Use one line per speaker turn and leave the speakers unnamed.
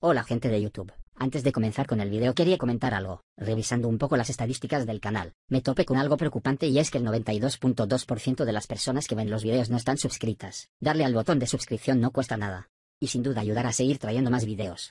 Hola gente de YouTube. Antes de comenzar con el video quería comentar algo. Revisando un poco las estadísticas del canal, me topé con algo preocupante y es que el 92.2% de las personas que ven los videos no están suscritas. Darle al botón de suscripción no cuesta nada. Y sin duda ayudará a seguir trayendo más videos.